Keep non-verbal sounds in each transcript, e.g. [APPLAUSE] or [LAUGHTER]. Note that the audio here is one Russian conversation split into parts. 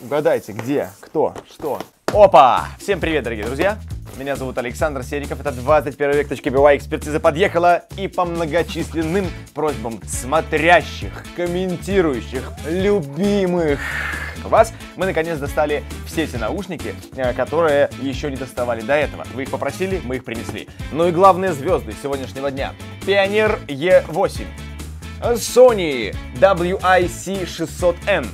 Угадайте, где, кто, что. Опа! Всем привет, дорогие друзья! Меня зовут Александр Сериков, это 21 век .by. Экспертиза подъехала и по многочисленным просьбам смотрящих, комментирующих, любимых вас, мы наконец достали все эти наушники, э, которые еще не доставали до этого. Вы их попросили, мы их принесли. Ну и главные звезды сегодняшнего дня. Пионер Е8, Sony WIC600N,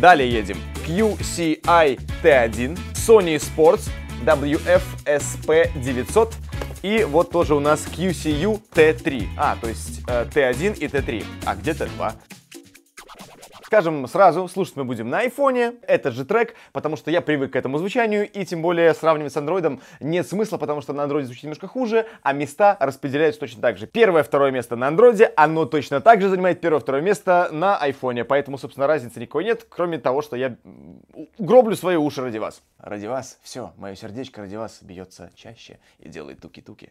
Далее едем. QCI T1, Sony Sports, WFSP 900 и вот тоже у нас QCU T3. А, то есть э, T1 и T3. А где T2? Скажем сразу, слушать мы будем на айфоне, это же трек, потому что я привык к этому звучанию, и тем более сравнивать с андроидом нет смысла, потому что на андроиде звучит немножко хуже, а места распределяются точно так же. Первое, второе место на андроиде, оно точно так же занимает первое, второе место на айфоне, поэтому, собственно, разницы никакой нет, кроме того, что я гроблю свои уши ради вас. Ради вас, все, мое сердечко ради вас бьется чаще и делает туки-туки.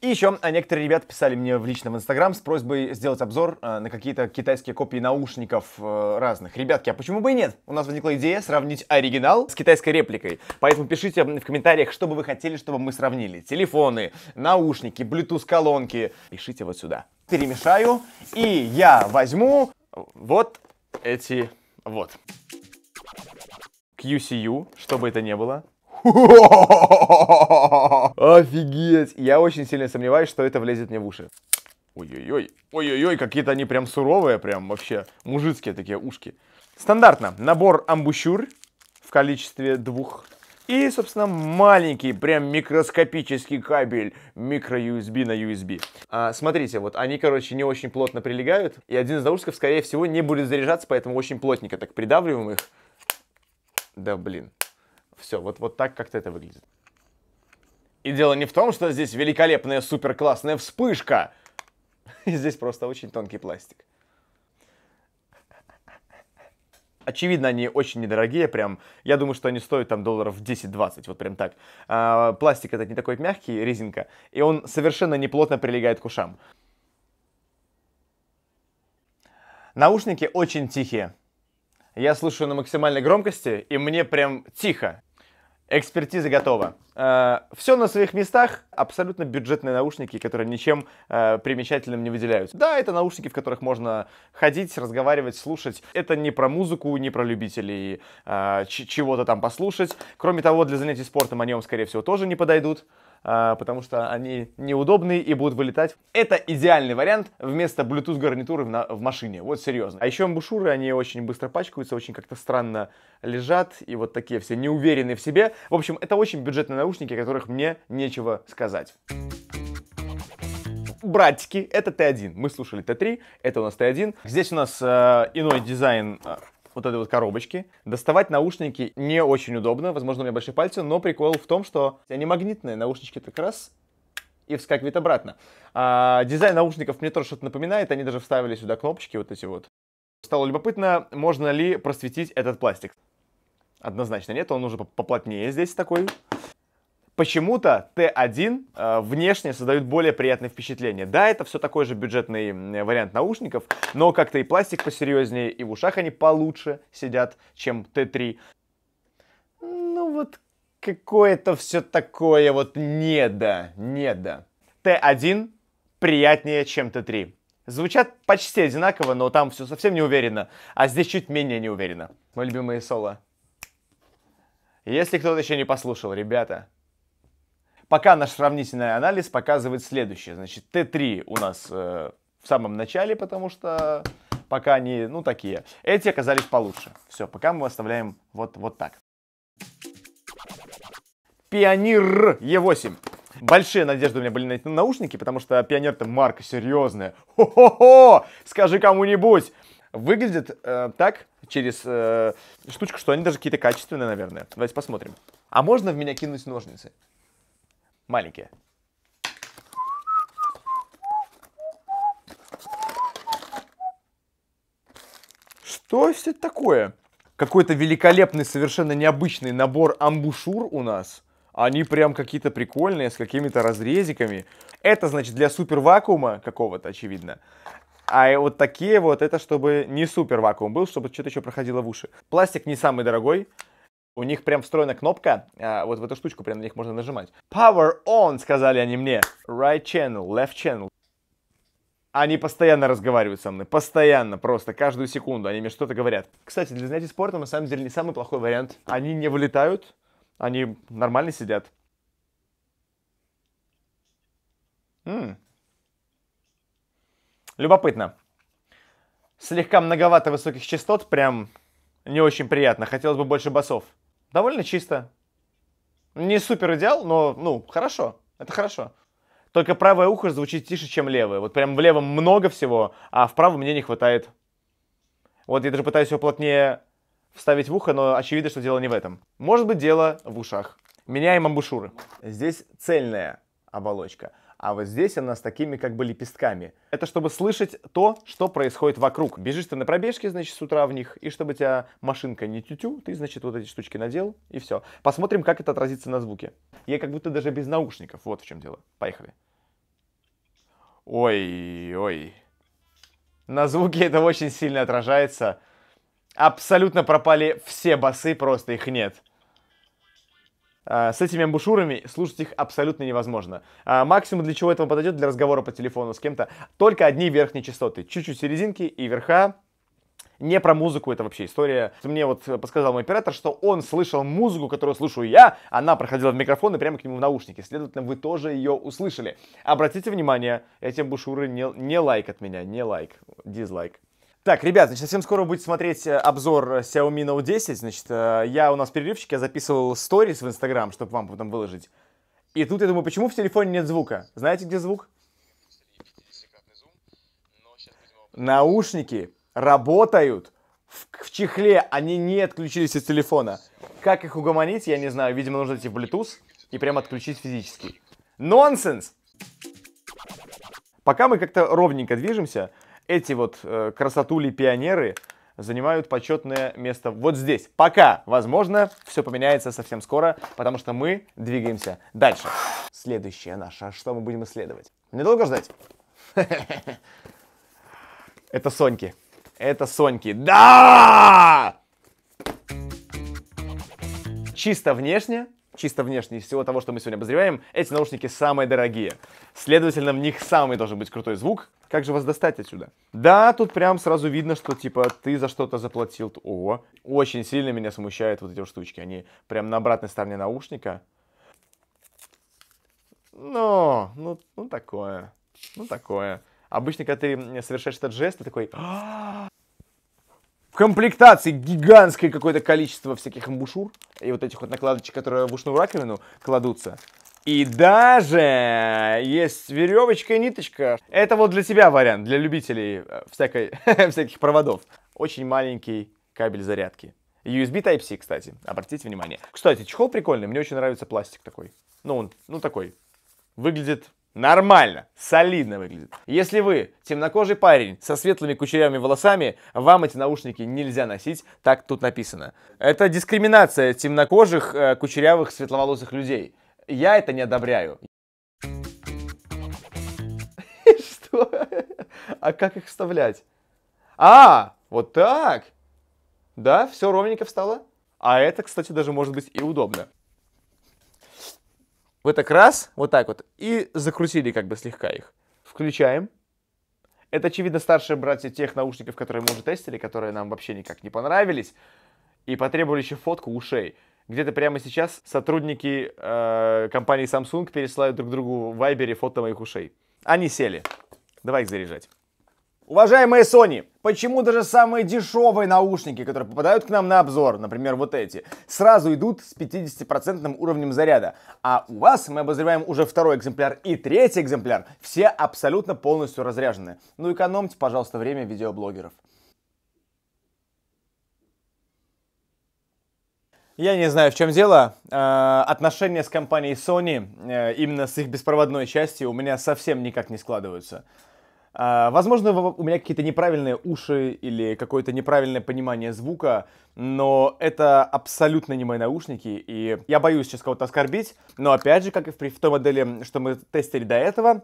И еще а, некоторые ребята писали мне в личном инстаграм с просьбой сделать обзор а, на какие-то китайские копии наушников э, разных. Ребятки, а почему бы и нет? У нас возникла идея сравнить оригинал с китайской репликой. Поэтому пишите в комментариях, что бы вы хотели, чтобы мы сравнили. Телефоны, наушники, Bluetooth-колонки. Пишите вот сюда. Перемешаю, и я возьму вот эти вот. QCU, что бы это ни было. [LAUGHS] Офигеть! Я очень сильно сомневаюсь, что это влезет мне в уши. Ой-ой-ой, ой-ой-ой, какие-то они прям суровые, прям вообще мужицкие такие ушки. Стандартно, набор амбушюр в количестве двух. И, собственно, маленький, прям микроскопический кабель микро-USB на USB. А, смотрите, вот они, короче, не очень плотно прилегают, и один из наушников, скорее всего, не будет заряжаться, поэтому очень плотненько так придавливаем их. Да блин, все, вот, вот так как-то это выглядит. И дело не в том, что здесь великолепная супер-классная вспышка. [LAUGHS] Здесь просто очень тонкий пластик. Очевидно, они очень недорогие, прям, я думаю, что они стоят там долларов 10-20, вот прям так. А, пластик этот не такой мягкий, резинка, и он совершенно неплотно прилегает к ушам. Наушники очень тихие. Я слушаю на максимальной громкости, и мне прям тихо. Экспертиза готова. Э, Все на своих местах, абсолютно бюджетные наушники, которые ничем э, примечательным не выделяются. Да, это наушники, в которых можно ходить, разговаривать, слушать. Это не про музыку, не про любителей э, чего-то там послушать. Кроме того, для занятий спортом они вам, скорее всего, тоже не подойдут. А, потому что они неудобные и будут вылетать. Это идеальный вариант вместо Bluetooth гарнитуры в машине, вот серьезно. А еще амбушюры, они очень быстро пачкаются, очень как-то странно лежат, и вот такие все неуверенные в себе. В общем, это очень бюджетные наушники, о которых мне нечего сказать братики, это Т1. Мы слушали Т3, это у нас Т1. Здесь у нас э, иной дизайн э, вот этой вот коробочки. Доставать наушники не очень удобно, возможно, у меня большие пальцы, но прикол в том, что они магнитные, наушнички как раз и вскакивает обратно. А, дизайн наушников мне тоже что-то напоминает, они даже вставили сюда кнопочки вот эти вот. Стало любопытно, можно ли просветить этот пластик. Однозначно нет, он уже поплотнее здесь такой почему-то Т1 э, внешне создают более приятное впечатление. Да, это все такой же бюджетный вариант наушников, но как-то и пластик посерьезнее, и в ушах они получше сидят, чем Т3. Ну вот какое-то все такое вот не да, не да. Т1 приятнее, чем Т3. Звучат почти одинаково, но там все совсем не уверенно, а здесь чуть менее не уверенно. Мои любимые соло. Если кто-то еще не послушал, ребята, Пока наш сравнительный анализ показывает следующее. Значит, Т3 у нас э, в самом начале, потому что пока они, ну, такие. Эти оказались получше. Все, пока мы оставляем вот, вот так. Пионер Е8. Большие надежды у меня были на эти наушники, потому что пионер-то марка серьезная. Хо-хо-хо! Скажи кому-нибудь! Выглядит э, так, через э, штучку, что они даже какие-то качественные, наверное. Давайте посмотрим. А можно в меня кинуть ножницы? маленькие. Что это такое? Какой-то великолепный, совершенно необычный набор амбушюр у нас. Они прям какие-то прикольные, с какими-то разрезиками. Это, значит, для супер вакуума какого-то, очевидно. А вот такие вот, это чтобы не супер вакуум был, чтобы что-то еще проходило в уши. Пластик не самый дорогой, у них прям встроена кнопка, а вот в эту штучку прям на них можно нажимать. Power on, сказали они мне. Right channel, left channel. Они постоянно разговаривают со мной, постоянно, просто каждую секунду они мне что-то говорят. Кстати, для занятий спортом на самом деле не самый плохой вариант. Они не вылетают, они нормально сидят. М-м. Любопытно. Слегка многовато высоких частот, прям не очень приятно. Хотелось бы больше басов довольно чисто. Не супер идеал, но, ну, хорошо. Это хорошо. Только правое ухо звучит тише, чем левое. Вот прям в левом много всего, а в правом мне не хватает. Вот я даже пытаюсь его плотнее вставить в ухо, но очевидно, что дело не в этом. Может быть, дело в ушах. Меняем амбушюры. Здесь цельная оболочка а вот здесь она с такими как бы лепестками. Это чтобы слышать то, что происходит вокруг. Бежишь ты на пробежке, значит, с утра в них, и чтобы тебя машинка не тютю, ты, значит, вот эти штучки надел, и все. Посмотрим, как это отразится на звуке. Я как будто даже без наушников, вот в чем дело. Поехали. Ой, ой. На звуке это очень сильно отражается. Абсолютно пропали все басы, просто их нет. А, с этими амбушюрами слушать их абсолютно невозможно. А, максимум для чего этого подойдет, для разговора по телефону с кем-то, только одни верхние частоты, чуть-чуть серединки и верха, не про музыку, это вообще история. Мне вот подсказал мой оператор, что он слышал музыку, которую слушаю я, она проходила в микрофон и прямо к нему в наушники. Следовательно, вы тоже ее услышали. Обратите внимание, эти бушуры не, не лайк от меня, не лайк, дизлайк. Так, ребят, значит, совсем скоро будет смотреть э, обзор Xiaomi Note 10. Значит, э, я у нас перерывчик, я записывал сторис в Инстаграм, чтобы вам потом выложить. И тут я думаю, почему в телефоне нет звука? Знаете, где звук? Наушники работают в, в чехле, они не отключились из телефона. Как их угомонить, я не знаю. Видимо, нужно идти в Bluetooth и прямо отключить физически. Нонсенс! Пока мы как-то ровненько движемся, эти вот э, красотули-пионеры занимают почетное место вот здесь. Пока, возможно, все поменяется совсем скоро, потому что мы двигаемся дальше. Следующее наше, что мы будем исследовать? Недолго ждать? [LAUGHS] Это Соньки. Это Соньки. Да! Чисто внешне чисто внешне, из всего того, что мы сегодня обозреваем, эти наушники самые дорогие. Следовательно, в них самый должен быть крутой звук. Как же вас достать отсюда? Да, тут прям сразу видно, что типа ты за что-то заплатил. О, очень сильно меня смущают вот эти вот штучки. Они прям на обратной стороне наушника. Но, ну, ну такое, ну такое. Обычно, когда ты совершаешь этот жест, ты такой в комплектации гигантское какое-то количество всяких амбушюр и вот этих вот накладочек, которые в ушную раковину кладутся. И даже есть веревочка и ниточка. Это вот для тебя вариант, для любителей э, всякой, [LAUGHS] всяких проводов. Очень маленький кабель зарядки. USB Type-C, кстати, обратите внимание. Кстати, чехол прикольный, мне очень нравится пластик такой. Ну, он, ну такой, выглядит Нормально, солидно выглядит. Если вы темнокожий парень со светлыми кучерявыми волосами, вам эти наушники нельзя носить, так тут написано. Это дискриминация темнокожих, э, кучерявых, светловолосых людей. Я это не одобряю. [LAUGHS] Что? А как их вставлять? А, вот так. Да, все ровненько встало. А это, кстати, даже может быть и удобно. Вы так раз, вот так вот, и закрутили как бы слегка их. Включаем. Это, очевидно, старшие братья тех наушников, которые мы уже тестили, которые нам вообще никак не понравились. И потребовали еще фотку ушей. Где-то прямо сейчас сотрудники э, компании Samsung пересылают друг другу в Вайбере фото моих ушей. Они сели. Давай их заряжать. Уважаемые Sony, почему даже самые дешевые наушники, которые попадают к нам на обзор, например, вот эти, сразу идут с 50% уровнем заряда, а у вас мы обозреваем уже второй экземпляр и третий экземпляр, все абсолютно полностью разряжены. Ну экономьте, пожалуйста, время видеоблогеров. Я не знаю, в чем дело. Э, отношения с компанией Sony, э, именно с их беспроводной частью, у меня совсем никак не складываются. А, возможно, у меня какие-то неправильные уши или какое-то неправильное понимание звука, но это абсолютно не мои наушники, и я боюсь сейчас кого-то оскорбить, но опять же, как и в той модели, что мы тестили до этого,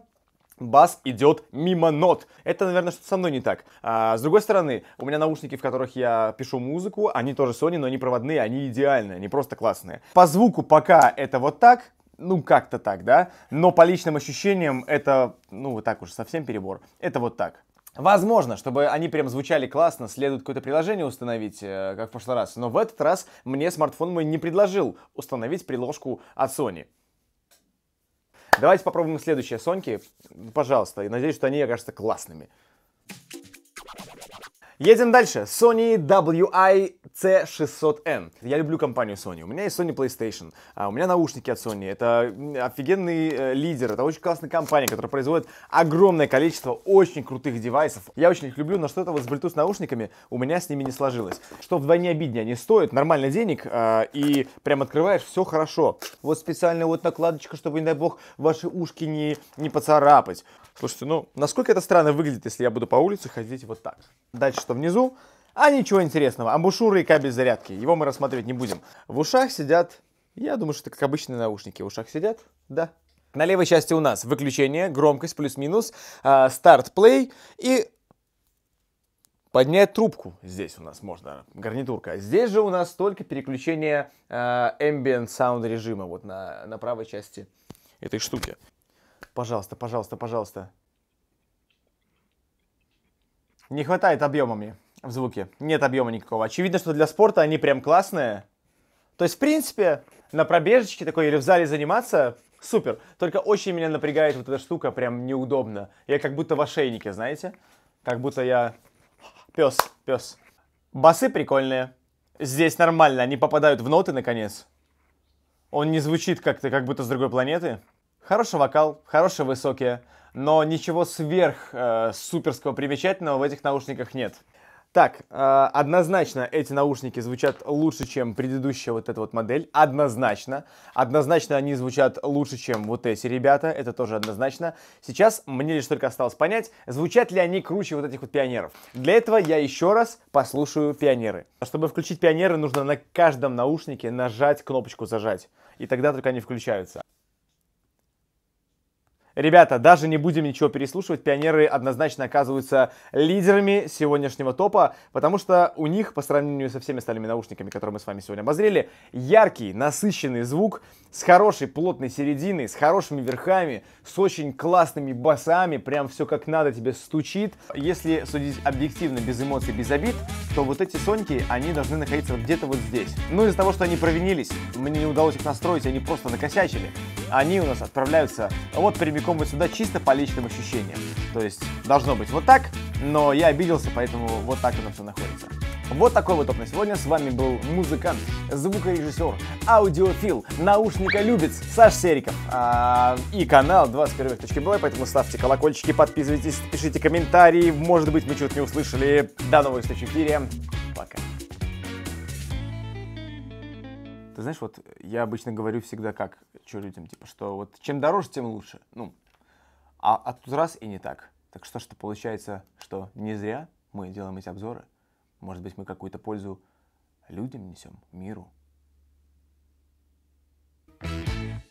бас идет мимо нот. Это, наверное, что-то со мной не так. А, с другой стороны, у меня наушники, в которых я пишу музыку, они тоже Sony, но они проводные, они идеальные, они просто классные. По звуку пока это вот так, ну, как-то так, да? Но по личным ощущениям это, ну, вот так уж совсем перебор. Это вот так. Возможно, чтобы они прям звучали классно, следует какое-то приложение установить, э, как в прошлый раз. Но в этот раз мне смартфон мой не предложил установить приложку от Sony. Давайте попробуем следующие Соньки, пожалуйста. И надеюсь, что они окажутся классными. Едем дальше. Sony WI C600N. Я люблю компанию Sony. У меня есть Sony PlayStation, а у меня наушники от Sony. Это офигенный э, лидер, это очень классная компания, которая производит огромное количество очень крутых девайсов. Я очень их люблю, но что-то вот с Bluetooth наушниками у меня с ними не сложилось. Что вдвойне обиднее, они стоят нормально денег, э, и прям открываешь, все хорошо. Вот специальная вот накладочка, чтобы, не дай бог, ваши ушки не, не поцарапать. Слушайте, ну, насколько это странно выглядит, если я буду по улице ходить вот так. Дальше что внизу? А ничего интересного, амбушюры и кабель зарядки, его мы рассматривать не будем. В ушах сидят, я думаю, что это как обычные наушники, в ушах сидят, да. На левой части у нас выключение, громкость плюс-минус, э, а, старт-плей и поднять трубку. Здесь у нас можно гарнитурка. Здесь же у нас только переключение э, ambient sound режима вот на, на правой части этой штуки. Пожалуйста, пожалуйста, пожалуйста. Не хватает объемами в звуке. Нет объема никакого. Очевидно, что для спорта они прям классные. То есть, в принципе, на пробежечке такой или в зале заниматься супер. Только очень меня напрягает вот эта штука, прям неудобно. Я как будто в ошейнике, знаете? Как будто я пес, пес. Басы прикольные. Здесь нормально, они попадают в ноты, наконец. Он не звучит как-то, как будто с другой планеты. Хороший вокал, хорошие высокие, но ничего сверх э, суперского примечательного в этих наушниках нет. Так, э, однозначно эти наушники звучат лучше, чем предыдущая вот эта вот модель. Однозначно. Однозначно они звучат лучше, чем вот эти ребята. Это тоже однозначно. Сейчас мне лишь только осталось понять, звучат ли они круче вот этих вот пионеров. Для этого я еще раз послушаю пионеры. Чтобы включить пионеры, нужно на каждом наушнике нажать кнопочку «Зажать». И тогда только они включаются. Ребята, даже не будем ничего переслушивать, пионеры однозначно оказываются лидерами сегодняшнего топа, потому что у них, по сравнению со всеми остальными наушниками, которые мы с вами сегодня обозрели, яркий, насыщенный звук с хорошей плотной серединой, с хорошими верхами, с очень классными басами, прям все как надо тебе стучит. Если судить объективно, без эмоций, без обид, то вот эти соньки, они должны находиться где-то вот здесь. Ну, из-за того, что они провинились, мне не удалось их настроить, они просто накосячили, они у нас отправляются вот прямиком знакомы сюда чисто по личным ощущениям. То есть должно быть вот так, но я обиделся, поэтому вот так оно все находится. Вот такой вот топ на сегодня. С вами был музыкант, звукорежиссер, аудиофил, наушниколюбец Саш Сериков. А, и канал 21.бай, поэтому ставьте колокольчики, подписывайтесь, пишите комментарии. Может быть, мы что-то не услышали. До новых встреч в эфире. Пока. Ты знаешь, вот я обычно говорю всегда как, что людям, типа, что вот чем дороже, тем лучше. Ну, а, а тут раз и не так. Так что что получается, что не зря мы делаем эти обзоры. Может быть, мы какую-то пользу людям несем, миру. thank you